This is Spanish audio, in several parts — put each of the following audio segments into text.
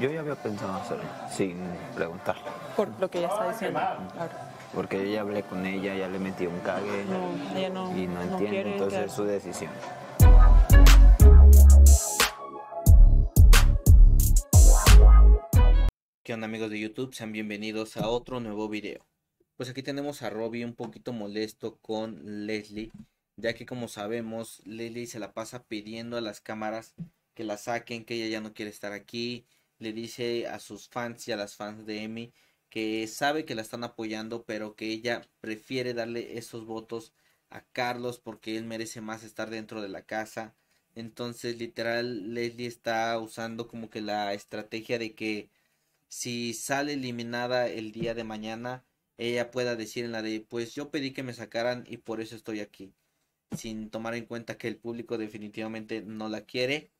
yo, ya había pensado hacerlo, sin preguntar. Por lo que ella está diciendo. Porque yo ya hablé con ella, ya le metí un cague. y no, entiende, entonces es su decisión. ¿Qué onda amigos de YouTube? Sean bienvenidos a otro nuevo video. Pues aquí tenemos a Robbie un poquito molesto con Leslie, ya que como sabemos, Leslie se la pasa pidiendo a las cámaras que la saquen, que ella ya no quiere estar aquí, le dice a sus fans y a las fans de Emmy que sabe que la están apoyando, pero que ella prefiere darle esos votos a Carlos porque él merece más estar dentro de la casa. Entonces, literal, Leslie está usando como que la estrategia de que si sale eliminada el día de mañana, ella pueda decir en la de, pues yo pedí que me sacaran y por eso estoy aquí. Sin tomar en cuenta que el público definitivamente no la quiere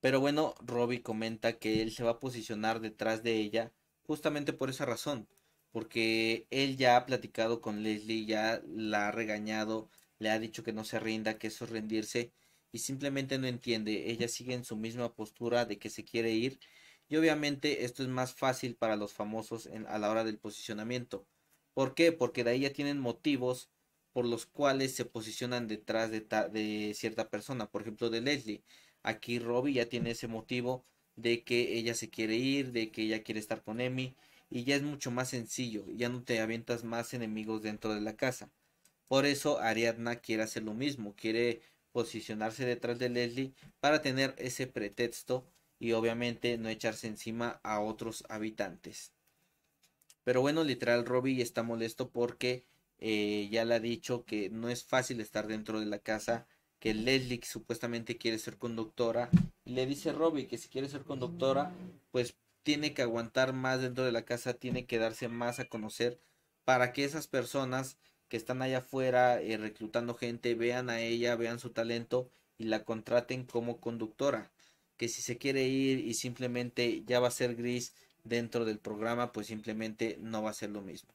pero bueno, Robbie comenta que él se va a posicionar detrás de ella justamente por esa razón, porque él ya ha platicado con Leslie, ya la ha regañado, le ha dicho que no se rinda, que eso es rendirse y simplemente no entiende. Ella sigue en su misma postura de que se quiere ir y obviamente esto es más fácil para los famosos en, a la hora del posicionamiento. ¿Por qué? Porque de ahí ya tienen motivos por los cuales se posicionan detrás de cierta persona, por ejemplo de Leslie. Aquí Robbie ya tiene ese motivo de que ella se quiere ir, de que ella quiere estar con Emi. Y ya es mucho más sencillo, ya no te avientas más enemigos dentro de la casa. Por eso Ariadna quiere hacer lo mismo, quiere posicionarse detrás de Leslie para tener ese pretexto y obviamente no echarse encima a otros habitantes. Pero bueno, literal Robbie está molesto porque eh, ya le ha dicho que no es fácil estar dentro de la casa que Leslie supuestamente quiere ser conductora. Le dice Robbie que si quiere ser conductora, pues tiene que aguantar más dentro de la casa, tiene que darse más a conocer para que esas personas que están allá afuera eh, reclutando gente vean a ella, vean su talento y la contraten como conductora. Que si se quiere ir y simplemente ya va a ser gris dentro del programa, pues simplemente no va a ser lo mismo.